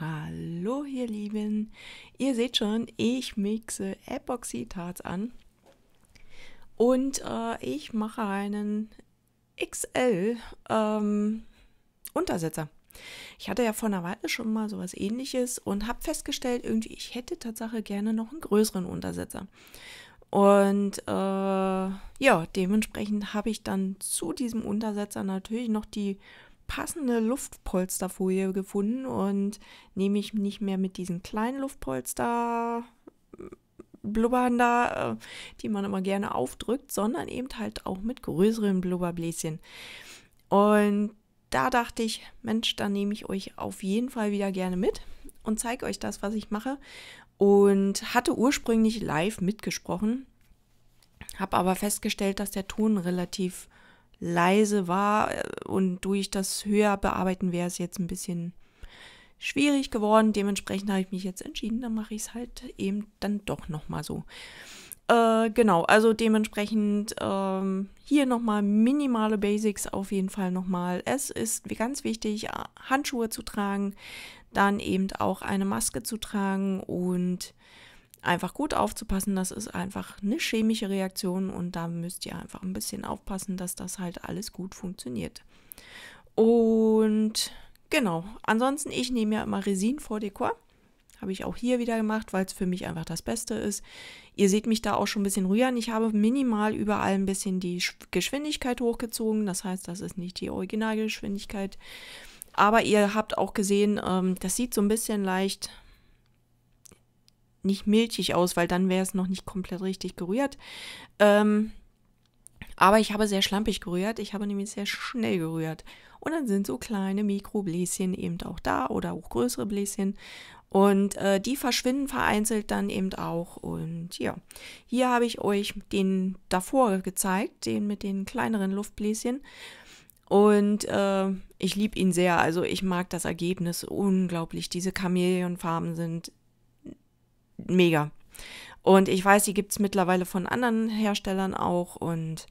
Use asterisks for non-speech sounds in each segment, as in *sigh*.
Hallo ihr Lieben, ihr seht schon, ich mixe Epoxidharz an und äh, ich mache einen XL ähm, Untersetzer. Ich hatte ja vor einer Weile schon mal sowas ähnliches und habe festgestellt, irgendwie, ich hätte Tatsache gerne noch einen größeren Untersetzer. Und äh, ja, dementsprechend habe ich dann zu diesem Untersetzer natürlich noch die passende Luftpolsterfolie gefunden und nehme ich nicht mehr mit diesen kleinen Luftpolster Blubbern da, äh, die man immer gerne aufdrückt, sondern eben halt auch mit größeren Blubberbläschen. Und da dachte ich, Mensch, da nehme ich euch auf jeden Fall wieder gerne mit und zeige euch das, was ich mache. Und hatte ursprünglich live mitgesprochen, habe aber festgestellt, dass der Ton relativ äh, leise war äh, und durch das höher bearbeiten wäre es jetzt ein bisschen schwierig geworden. Dementsprechend habe ich mich jetzt entschieden, dann mache ich es halt eben dann doch nochmal so. Äh, genau, also dementsprechend ähm, hier nochmal minimale Basics auf jeden Fall nochmal. Es ist ganz wichtig, äh, Handschuhe zu tragen, dann eben auch eine Maske zu tragen und einfach gut aufzupassen. Das ist einfach eine chemische Reaktion und da müsst ihr einfach ein bisschen aufpassen, dass das halt alles gut funktioniert. Und genau, ansonsten, ich nehme ja immer Resin vor Dekor. Habe ich auch hier wieder gemacht, weil es für mich einfach das Beste ist. Ihr seht mich da auch schon ein bisschen rühren. Ich habe minimal überall ein bisschen die Geschwindigkeit hochgezogen. Das heißt, das ist nicht die Originalgeschwindigkeit. Aber ihr habt auch gesehen, ähm, das sieht so ein bisschen leicht nicht milchig aus, weil dann wäre es noch nicht komplett richtig gerührt. Ähm, aber ich habe sehr schlampig gerührt. Ich habe nämlich sehr schnell gerührt. Und dann sind so kleine Mikrobläschen eben auch da oder auch größere Bläschen. Und äh, die verschwinden vereinzelt dann eben auch. Und ja, hier habe ich euch den davor gezeigt, den mit den kleineren Luftbläschen. Und äh, ich liebe ihn sehr. Also ich mag das Ergebnis unglaublich. Diese Chamäleonfarben sind mega. Und ich weiß, die gibt es mittlerweile von anderen Herstellern auch. Und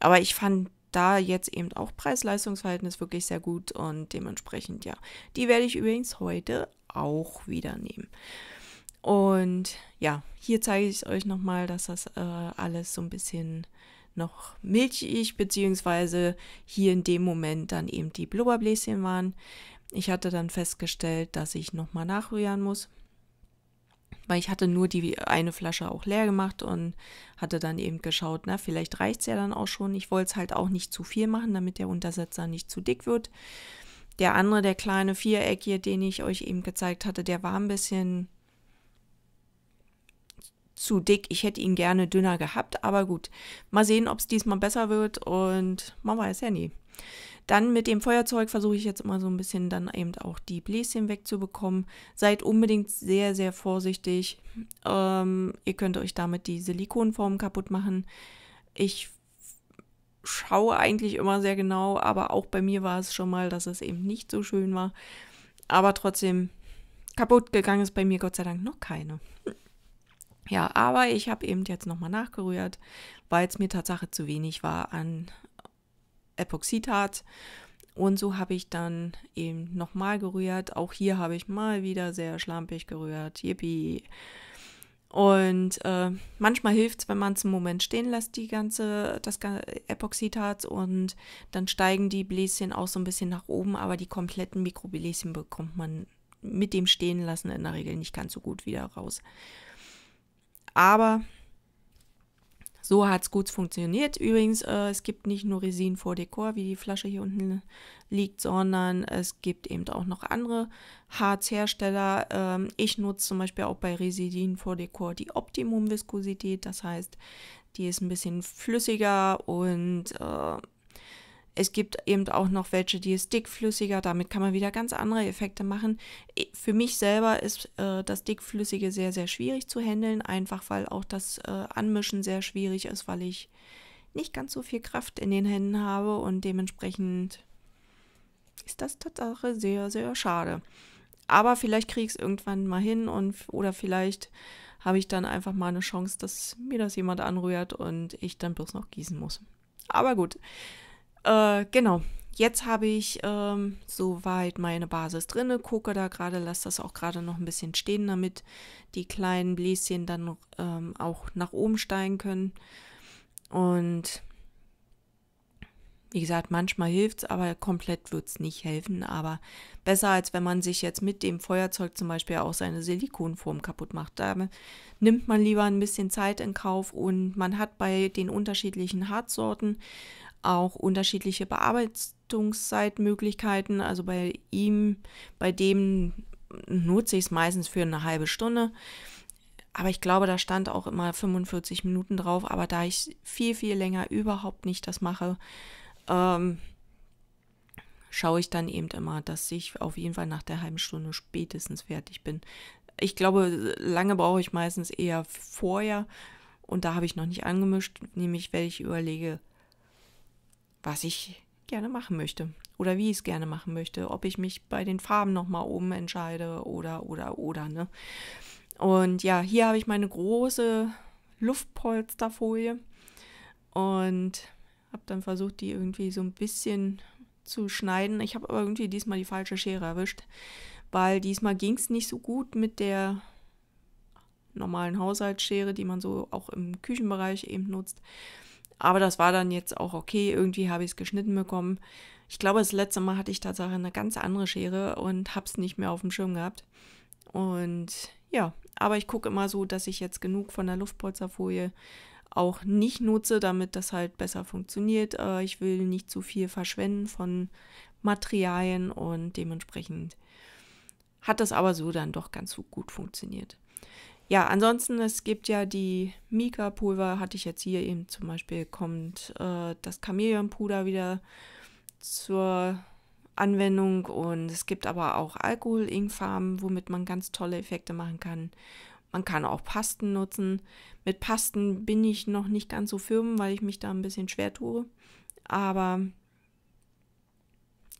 aber ich fand da jetzt eben auch Preis-Leistungs-Verhältnis wirklich sehr gut und dementsprechend ja. Die werde ich übrigens heute auch wieder nehmen. Und ja, hier zeige ich euch nochmal, dass das äh, alles so ein bisschen noch milchig, beziehungsweise hier in dem Moment dann eben die Blubberbläschen waren. Ich hatte dann festgestellt, dass ich nochmal nachrühren muss weil ich hatte nur die eine Flasche auch leer gemacht und hatte dann eben geschaut, na, vielleicht reicht es ja dann auch schon. Ich wollte es halt auch nicht zu viel machen, damit der Untersetzer nicht zu dick wird. Der andere, der kleine Viereck hier, den ich euch eben gezeigt hatte, der war ein bisschen zu dick. Ich hätte ihn gerne dünner gehabt, aber gut. Mal sehen, ob es diesmal besser wird und man weiß ja nie. Dann mit dem Feuerzeug versuche ich jetzt immer so ein bisschen dann eben auch die Bläschen wegzubekommen. Seid unbedingt sehr, sehr vorsichtig. Ähm, ihr könnt euch damit die Silikonform kaputt machen. Ich schaue eigentlich immer sehr genau, aber auch bei mir war es schon mal, dass es eben nicht so schön war. Aber trotzdem, kaputt gegangen ist bei mir Gott sei Dank noch keine. Ja, aber ich habe eben jetzt nochmal nachgerührt, weil es mir Tatsache zu wenig war an Epoxidharz. Und so habe ich dann eben nochmal gerührt. Auch hier habe ich mal wieder sehr schlampig gerührt. Yippie. Und äh, manchmal hilft es, wenn man es einen Moment stehen lässt, die ganze, das Epoxidharz. Und dann steigen die Bläschen auch so ein bisschen nach oben. Aber die kompletten Mikrobläschen bekommt man mit dem Stehenlassen in der Regel nicht ganz so gut wieder raus. Aber so hat es gut funktioniert. Übrigens, äh, es gibt nicht nur Resin vor Dekor, wie die Flasche hier unten liegt, sondern es gibt eben auch noch andere Harzhersteller. Ähm, ich nutze zum Beispiel auch bei Resin vor Dekor die Optimum-Viskosität. Das heißt, die ist ein bisschen flüssiger und äh, es gibt eben auch noch welche, die ist dickflüssiger. Damit kann man wieder ganz andere Effekte machen. Für mich selber ist äh, das dickflüssige sehr, sehr schwierig zu handeln, einfach weil auch das äh, Anmischen sehr schwierig ist, weil ich nicht ganz so viel Kraft in den Händen habe und dementsprechend ist das Tatsache sehr, sehr schade. Aber vielleicht kriege ich es irgendwann mal hin und oder vielleicht habe ich dann einfach mal eine Chance, dass mir das jemand anrührt und ich dann bloß noch gießen muss. Aber gut, äh, genau. Jetzt habe ich ähm, soweit meine Basis drin, gucke da gerade, lasse das auch gerade noch ein bisschen stehen, damit die kleinen Bläschen dann ähm, auch nach oben steigen können. Und wie gesagt, manchmal hilft es, aber komplett wird es nicht helfen. Aber besser als wenn man sich jetzt mit dem Feuerzeug zum Beispiel auch seine Silikonform kaputt macht. Da nimmt man lieber ein bisschen Zeit in Kauf und man hat bei den unterschiedlichen Harzsorten auch unterschiedliche Bearbeitungszeitmöglichkeiten. Also bei ihm, bei dem nutze ich es meistens für eine halbe Stunde. Aber ich glaube, da stand auch immer 45 Minuten drauf. Aber da ich viel, viel länger überhaupt nicht das mache, ähm, schaue ich dann eben immer, dass ich auf jeden Fall nach der halben Stunde spätestens fertig bin. Ich glaube, lange brauche ich meistens eher vorher und da habe ich noch nicht angemischt, nämlich wenn ich überlege, was ich gerne machen möchte oder wie ich es gerne machen möchte, ob ich mich bei den Farben nochmal oben entscheide oder, oder, oder, ne. Und ja, hier habe ich meine große Luftpolsterfolie und habe dann versucht, die irgendwie so ein bisschen zu schneiden. Ich habe aber irgendwie diesmal die falsche Schere erwischt, weil diesmal ging es nicht so gut mit der normalen Haushaltsschere, die man so auch im Küchenbereich eben nutzt. Aber das war dann jetzt auch okay. Irgendwie habe ich es geschnitten bekommen. Ich glaube, das letzte Mal hatte ich tatsächlich eine ganz andere Schere und habe es nicht mehr auf dem Schirm gehabt. Und ja, aber ich gucke immer so, dass ich jetzt genug von der Luftpolsterfolie auch nicht nutze, damit das halt besser funktioniert. Äh, ich will nicht zu viel verschwenden von Materialien und dementsprechend hat das aber so dann doch ganz gut funktioniert ja, ansonsten, es gibt ja die Mika-Pulver, hatte ich jetzt hier eben zum Beispiel, kommt äh, das Chamäleon-Puder wieder zur Anwendung und es gibt aber auch Alkohol-Ink-Farben, womit man ganz tolle Effekte machen kann. Man kann auch Pasten nutzen. Mit Pasten bin ich noch nicht ganz so firm, weil ich mich da ein bisschen schwer tue. Aber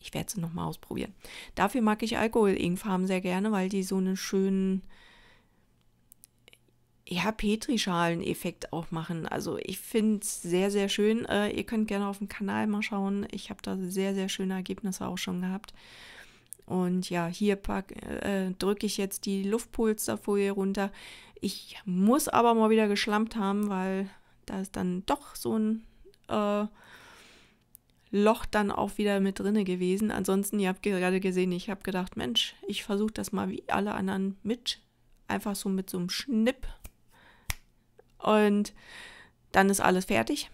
ich werde sie nochmal ausprobieren. Dafür mag ich Alkohol-Ink-Farben sehr gerne, weil die so einen schönen ja, Petrischalen-Effekt auch machen. Also ich finde es sehr, sehr schön. Äh, ihr könnt gerne auf dem Kanal mal schauen. Ich habe da sehr, sehr schöne Ergebnisse auch schon gehabt. Und ja, hier äh, drücke ich jetzt die Luftpolsterfolie runter. Ich muss aber mal wieder geschlampt haben, weil da ist dann doch so ein äh, Loch dann auch wieder mit drinne gewesen. Ansonsten, ihr habt gerade gesehen, ich habe gedacht, Mensch, ich versuche das mal wie alle anderen mit. Einfach so mit so einem Schnipp und dann ist alles fertig.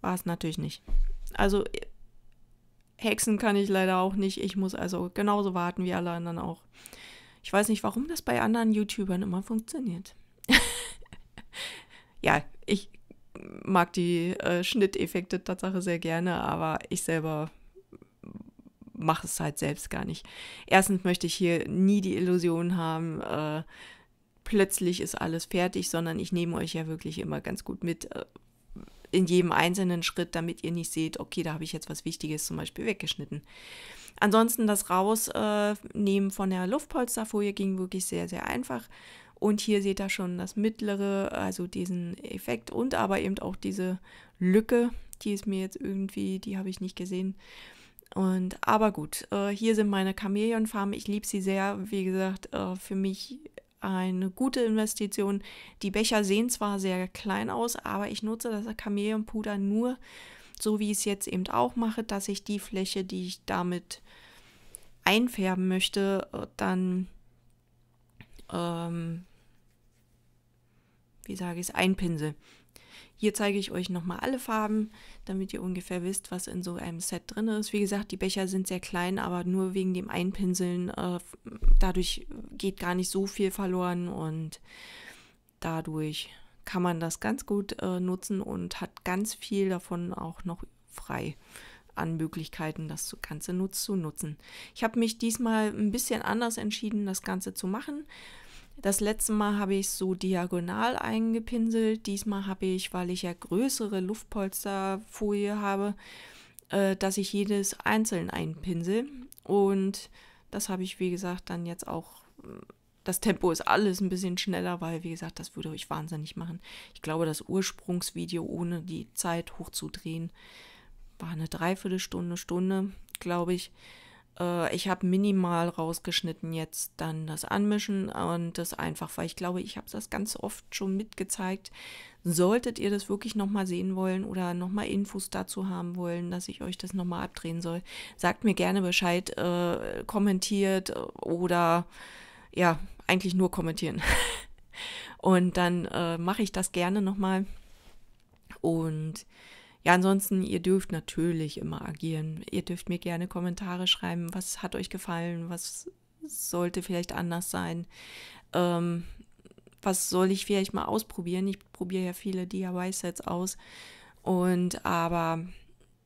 War es natürlich nicht. Also äh, Hexen kann ich leider auch nicht. Ich muss also genauso warten wie alle anderen auch. Ich weiß nicht, warum das bei anderen YouTubern immer funktioniert. *laughs* ja, ich mag die äh, Schnitteffekte Tatsache sehr gerne, aber ich selber mache es halt selbst gar nicht. Erstens möchte ich hier nie die Illusion haben, äh, plötzlich ist alles fertig, sondern ich nehme euch ja wirklich immer ganz gut mit äh, in jedem einzelnen Schritt, damit ihr nicht seht, okay, da habe ich jetzt was Wichtiges zum Beispiel weggeschnitten. Ansonsten das Rausnehmen äh, von der Luftpolsterfolie ging wirklich sehr, sehr einfach. Und hier seht ihr schon das mittlere, also diesen Effekt und aber eben auch diese Lücke, die ist mir jetzt irgendwie, die habe ich nicht gesehen. Und aber gut, äh, hier sind meine Chamäleonfarben. Ich liebe sie sehr. Wie gesagt, äh, für mich eine gute Investition. Die Becher sehen zwar sehr klein aus, aber ich nutze das Chamäleonpuder nur, so wie ich es jetzt eben auch mache, dass ich die Fläche, die ich damit einfärben möchte, äh, dann, ähm, wie sage ich es, einpinsel. Hier zeige ich euch nochmal alle Farben, damit ihr ungefähr wisst, was in so einem Set drin ist. Wie gesagt, die Becher sind sehr klein, aber nur wegen dem Einpinseln. Äh, dadurch geht gar nicht so viel verloren und dadurch kann man das ganz gut äh, nutzen und hat ganz viel davon auch noch frei an Möglichkeiten, das Ganze nutz zu nutzen. Ich habe mich diesmal ein bisschen anders entschieden, das Ganze zu machen. Das letzte Mal habe ich so diagonal eingepinselt. Diesmal habe ich, weil ich ja größere Luftpolsterfolie habe, äh, dass ich jedes einzeln einpinsel. Und das habe ich, wie gesagt, dann jetzt auch. Äh, das Tempo ist alles ein bisschen schneller, weil, wie gesagt, das würde euch wahnsinnig machen. Ich glaube, das Ursprungsvideo ohne die Zeit hochzudrehen war eine Dreiviertelstunde, Stunde, glaube ich. Äh, ich habe minimal rausgeschnitten jetzt dann das Anmischen und das einfach, weil ich glaube, ich habe das ganz oft schon mitgezeigt. Solltet ihr das wirklich nochmal sehen wollen oder nochmal Infos dazu haben wollen, dass ich euch das nochmal abdrehen soll, sagt mir gerne Bescheid, äh, kommentiert oder ja, eigentlich nur kommentieren. *laughs* Und dann äh, mache ich das gerne nochmal. Und ja, ansonsten, ihr dürft natürlich immer agieren. Ihr dürft mir gerne Kommentare schreiben, was hat euch gefallen, was sollte vielleicht anders sein. Ähm, was soll ich vielleicht mal ausprobieren? Ich probiere ja viele DIY-Sets aus. Und aber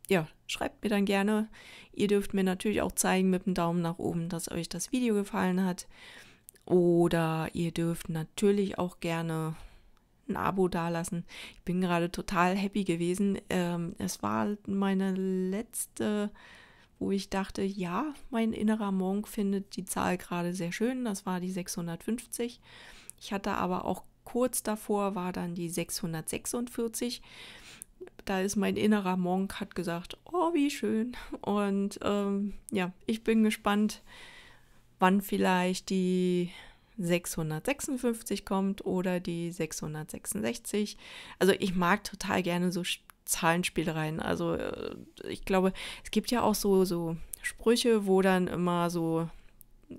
ja, schreibt mir dann gerne. Ihr dürft mir natürlich auch zeigen mit dem Daumen nach oben, dass euch das Video gefallen hat. Oder ihr dürft natürlich auch gerne ein Abo dalassen. Ich bin gerade total happy gewesen. Ähm, es war halt meine letzte, wo ich dachte, ja, mein innerer Monk findet die Zahl gerade sehr schön. Das war die 650. Ich hatte aber auch kurz davor war dann die 646. Da ist mein innerer Monk hat gesagt, oh wie schön. Und ähm, ja, ich bin gespannt, wann vielleicht die 656 kommt oder die 666. Also ich mag total gerne so Zahlenspielereien. Also äh, ich glaube, es gibt ja auch so, so Sprüche, wo dann immer so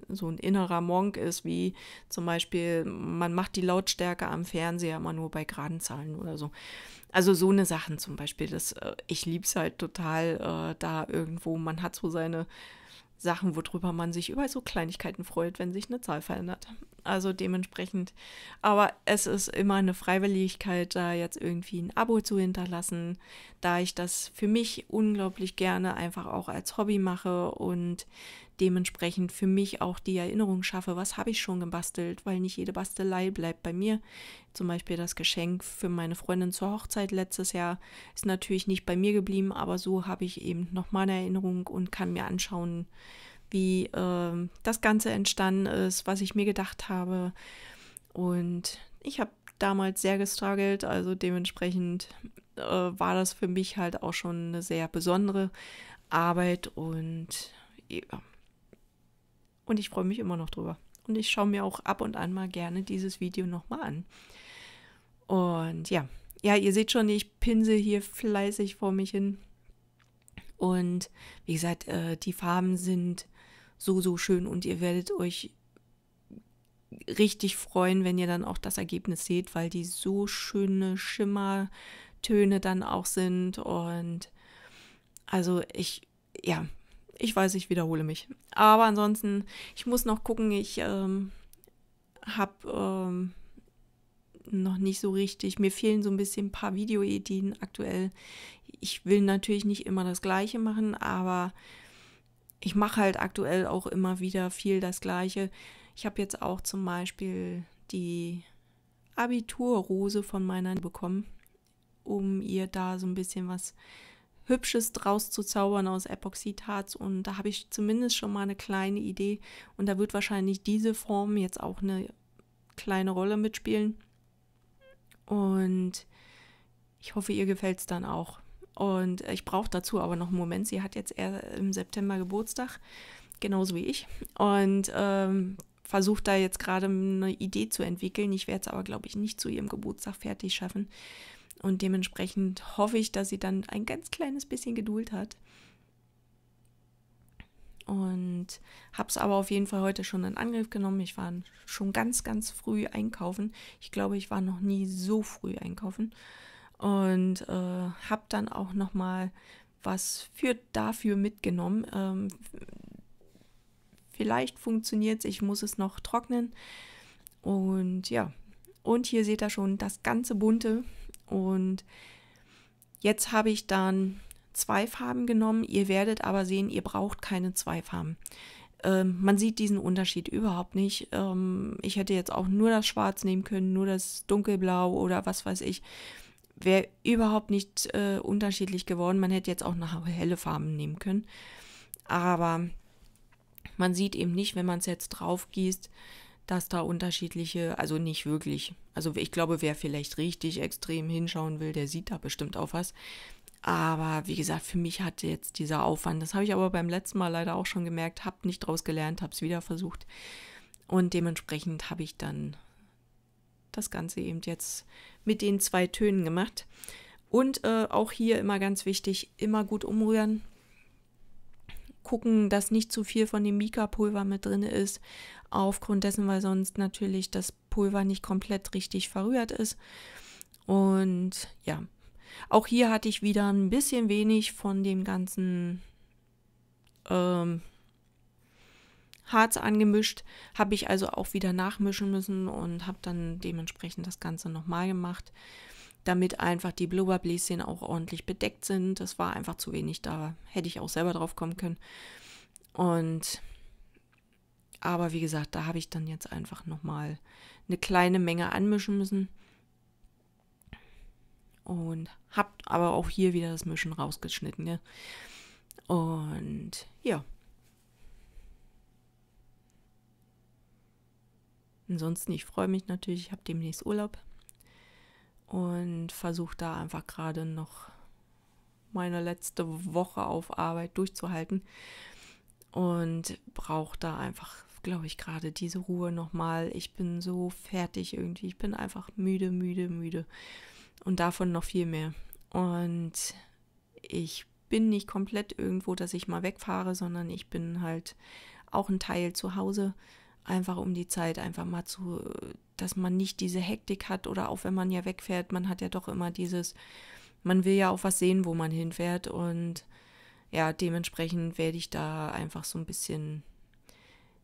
so ein innerer Monk ist, wie zum Beispiel, man macht die Lautstärke am Fernseher immer nur bei geraden Zahlen oder so. Also so eine Sachen zum Beispiel, das, äh, ich liebe es halt total äh, da irgendwo, man hat so seine Sachen, worüber man sich über so Kleinigkeiten freut, wenn sich eine Zahl verändert. Also dementsprechend. Aber es ist immer eine Freiwilligkeit, da jetzt irgendwie ein Abo zu hinterlassen, da ich das für mich unglaublich gerne einfach auch als Hobby mache und dementsprechend für mich auch die Erinnerung schaffe, was habe ich schon gebastelt, weil nicht jede Bastelei bleibt bei mir. Zum Beispiel das Geschenk für meine Freundin zur Hochzeit letztes Jahr ist natürlich nicht bei mir geblieben, aber so habe ich eben nochmal eine Erinnerung und kann mir anschauen, wie äh, das Ganze entstanden ist, was ich mir gedacht habe. Und ich habe damals sehr gestruggelt, also dementsprechend äh, war das für mich halt auch schon eine sehr besondere Arbeit und ja, und ich freue mich immer noch drüber. Und ich schaue mir auch ab und an mal gerne dieses Video nochmal an. Und ja, ja, ihr seht schon, ich pinsel hier fleißig vor mich hin. Und wie gesagt, äh, die Farben sind so, so schön und ihr werdet euch richtig freuen, wenn ihr dann auch das Ergebnis seht, weil die so schöne Schimmertöne dann auch sind. Und also ich, ja, ich weiß, ich wiederhole mich. Aber ansonsten, ich muss noch gucken, ich ähm, habe ähm, noch nicht so richtig, mir fehlen so ein bisschen ein paar Videoideen aktuell. Ich will natürlich nicht immer das gleiche machen, aber ich mache halt aktuell auch immer wieder viel das gleiche. Ich habe jetzt auch zum Beispiel die Abiturrose von meiner bekommen, um ihr da so ein bisschen was zu Hübsches draus zu zaubern aus Epoxidharz und da habe ich zumindest schon mal eine kleine Idee und da wird wahrscheinlich diese Form jetzt auch eine kleine Rolle mitspielen und ich hoffe, ihr gefällt es dann auch. Und ich brauche dazu aber noch einen Moment. Sie hat jetzt im September Geburtstag, genauso wie ich. Und ähm, versucht da jetzt gerade eine Idee zu entwickeln. Ich werde es aber, glaube ich, nicht zu ihrem Geburtstag fertig schaffen. Und dementsprechend hoffe ich, dass sie dann ein ganz kleines bisschen Geduld hat. Und habe es aber auf jeden Fall heute schon in Angriff genommen. Ich war schon ganz, ganz früh einkaufen. Ich glaube, ich war noch nie so früh einkaufen. Und äh, habe dann auch noch mal was für dafür mitgenommen. Ähm, vielleicht funktioniert es, ich muss es noch trocknen. Und ja, und hier seht ihr schon das ganze Bunte. Und jetzt habe ich dann zwei Farben genommen. Ihr werdet aber sehen, ihr braucht keine zwei Farben. Ähm, man sieht diesen Unterschied überhaupt nicht. Ähm, ich hätte jetzt auch nur das Schwarz nehmen können, nur das Dunkelblau oder was weiß ich. Wäre überhaupt nicht äh, unterschiedlich geworden. Man hätte jetzt auch noch helle Farben nehmen können. Aber man sieht eben nicht, wenn man es jetzt drauf gießt, dass da unterschiedliche, also nicht wirklich. Also ich glaube, wer vielleicht richtig extrem hinschauen will, der sieht da bestimmt auch was. Aber wie gesagt, für mich hatte jetzt dieser Aufwand, das habe ich aber beim letzten Mal leider auch schon gemerkt, habe nicht draus gelernt, habe es wieder versucht. Und dementsprechend habe ich dann das Ganze eben jetzt mit den zwei Tönen gemacht. Und äh, auch hier immer ganz wichtig, immer gut umrühren, gucken, dass nicht zu viel von dem Mika-Pulver mit drin ist, aufgrund dessen, weil sonst natürlich das Pulver nicht komplett richtig verrührt ist. Und ja, auch hier hatte ich wieder ein bisschen wenig von dem ganzen ähm, Harz angemischt, habe ich also auch wieder nachmischen müssen und habe dann dementsprechend das Ganze nochmal gemacht damit einfach die Blubberbläschen auch ordentlich bedeckt sind. Das war einfach zu wenig, da hätte ich auch selber drauf kommen können. Und aber wie gesagt, da habe ich dann jetzt einfach nochmal eine kleine Menge anmischen müssen. Und habe aber auch hier wieder das Mischen rausgeschnitten. Ne? Und ja. Ansonsten, ich freue mich natürlich, ich habe demnächst Urlaub und versuche da einfach gerade noch meine letzte Woche auf Arbeit durchzuhalten und brauche da einfach, glaube ich, gerade diese Ruhe nochmal. Ich bin so fertig irgendwie. Ich bin einfach müde, müde, müde und davon noch viel mehr. Und ich bin nicht komplett irgendwo, dass ich mal wegfahre, sondern ich bin halt auch ein Teil zu Hause, einfach um die Zeit einfach mal zu dass man nicht diese Hektik hat oder auch wenn man ja wegfährt, man hat ja doch immer dieses, man will ja auch was sehen, wo man hinfährt und ja, dementsprechend werde ich da einfach so ein bisschen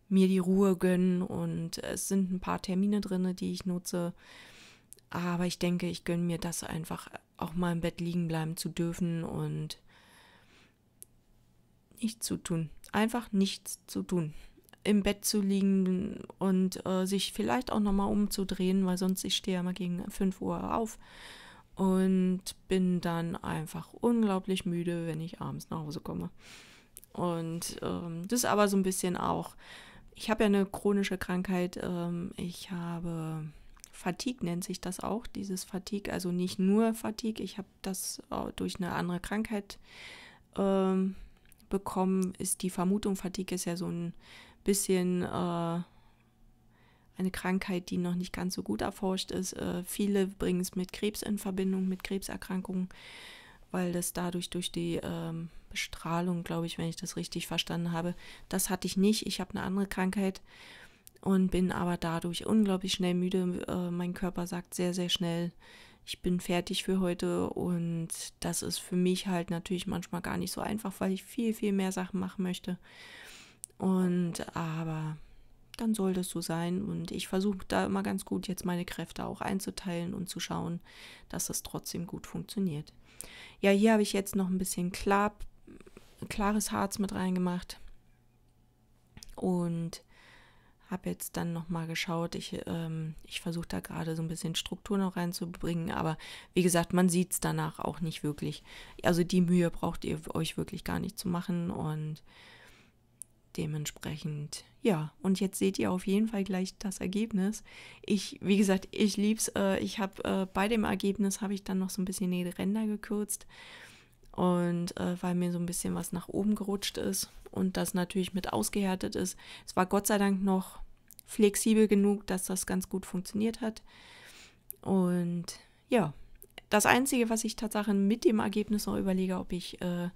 mir die Ruhe gönnen und es sind ein paar Termine drin, die ich nutze. Aber ich denke, ich gönne mir das einfach auch mal im Bett liegen bleiben zu dürfen und nichts zu tun. Einfach nichts zu tun im Bett zu liegen und äh, sich vielleicht auch nochmal umzudrehen, weil sonst ich stehe ja mal gegen 5 Uhr auf und bin dann einfach unglaublich müde, wenn ich abends nach Hause komme. Und ähm, das ist aber so ein bisschen auch, ich habe ja eine chronische Krankheit, ähm, ich habe Fatigue nennt sich das auch, dieses Fatigue, also nicht nur Fatigue, ich habe das äh, durch eine andere Krankheit ähm, bekommen, ist die Vermutung, Fatigue ist ja so ein bisschen äh, eine Krankheit, die noch nicht ganz so gut erforscht ist. Äh, viele bringen es mit Krebs in Verbindung, mit Krebserkrankungen, weil das dadurch durch die ähm, Bestrahlung, glaube ich, wenn ich das richtig verstanden habe, das hatte ich nicht. Ich habe eine andere Krankheit und bin aber dadurch unglaublich schnell müde. Äh, mein Körper sagt sehr, sehr schnell, ich bin fertig für heute und das ist für mich halt natürlich manchmal gar nicht so einfach, weil ich viel, viel mehr Sachen machen möchte. Und aber dann soll das so sein. Und ich versuche da immer ganz gut jetzt meine Kräfte auch einzuteilen und zu schauen, dass das trotzdem gut funktioniert. Ja, hier habe ich jetzt noch ein bisschen klar, klares Harz mit reingemacht. Und habe jetzt dann nochmal geschaut. Ich, ähm, ich versuche da gerade so ein bisschen Struktur noch reinzubringen, aber wie gesagt, man sieht es danach auch nicht wirklich. Also die Mühe braucht ihr euch wirklich gar nicht zu machen und dementsprechend, ja, und jetzt seht ihr auf jeden Fall gleich das Ergebnis. Ich, wie gesagt, ich lieb's. Äh, ich habe äh, bei dem Ergebnis habe ich dann noch so ein bisschen die Ränder gekürzt und äh, weil mir so ein bisschen was nach oben gerutscht ist und das natürlich mit ausgehärtet ist. Es war Gott sei Dank noch flexibel genug, dass das ganz gut funktioniert hat. Und ja, das Einzige, was ich tatsächlich mit dem Ergebnis noch überlege, ob ich äh,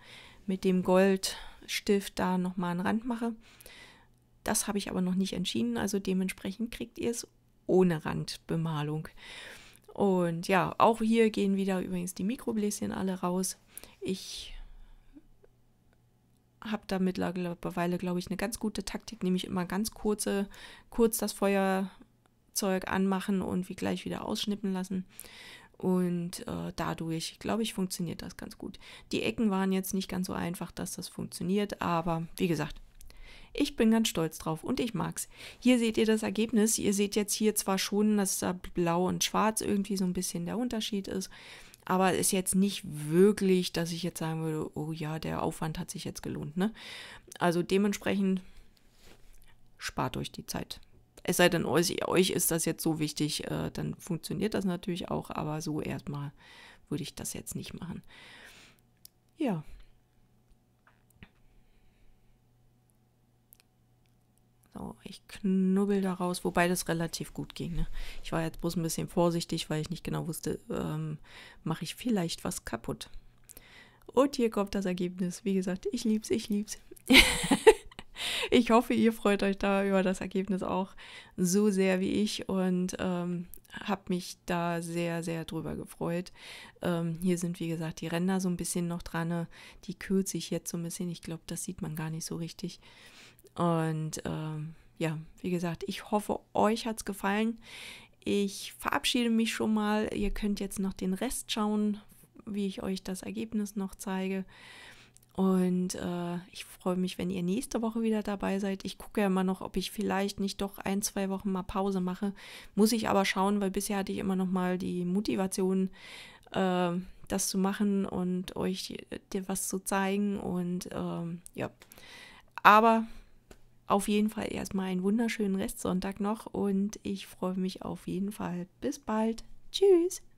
mit dem Gold Stift da nochmal einen Rand mache. Das habe ich aber noch nicht entschieden, also dementsprechend kriegt ihr es ohne Randbemalung. Und ja, auch hier gehen wieder übrigens die Mikrobläschen alle raus. Ich habe da mittlerweile, glaube ich, eine ganz gute Taktik, nämlich immer ganz kurze, kurz das Feuerzeug anmachen und wie gleich wieder ausschnippen lassen. Und äh, dadurch, glaube ich, funktioniert das ganz gut. Die Ecken waren jetzt nicht ganz so einfach, dass das funktioniert, aber wie gesagt, ich bin ganz stolz drauf und ich mag's. Hier seht ihr das Ergebnis. Ihr seht jetzt hier zwar schon, dass da blau und schwarz irgendwie so ein bisschen der Unterschied ist, aber es ist jetzt nicht wirklich, dass ich jetzt sagen würde, oh ja, der Aufwand hat sich jetzt gelohnt. Ne? Also dementsprechend spart euch die Zeit. Es sei denn, euch, euch ist das jetzt so wichtig, äh, dann funktioniert das natürlich auch, aber so erstmal würde ich das jetzt nicht machen. Ja. So, ich knubbel da raus, wobei das relativ gut ging. Ne? Ich war jetzt bloß ein bisschen vorsichtig, weil ich nicht genau wusste, ähm, mache ich vielleicht was kaputt. Und hier kommt das Ergebnis. Wie gesagt, ich lieb's, ich lieb's. *laughs* ich hoffe, ihr freut euch da über das Ergebnis auch so sehr wie ich und ähm, habe mich da sehr, sehr drüber gefreut. Ähm, hier sind, wie gesagt, die Ränder so ein bisschen noch dran. Ne? Die kürze ich jetzt so ein bisschen. Ich glaube, das sieht man gar nicht so richtig. Und ähm, ja, wie gesagt, ich hoffe, euch hat es gefallen. Ich verabschiede mich schon mal. Ihr könnt jetzt noch den Rest schauen, wie ich euch das Ergebnis noch zeige. Und äh, ich freue mich, wenn ihr nächste Woche wieder dabei seid. Ich gucke ja immer noch, ob ich vielleicht nicht doch ein, zwei Wochen mal Pause mache. Muss ich aber schauen, weil bisher hatte ich immer noch mal die Motivation, äh, das zu machen und euch dir was zu zeigen. Und ähm, ja, aber auf jeden Fall erstmal einen wunderschönen Restsonntag noch und ich freue mich auf jeden Fall. Bis bald. Tschüss.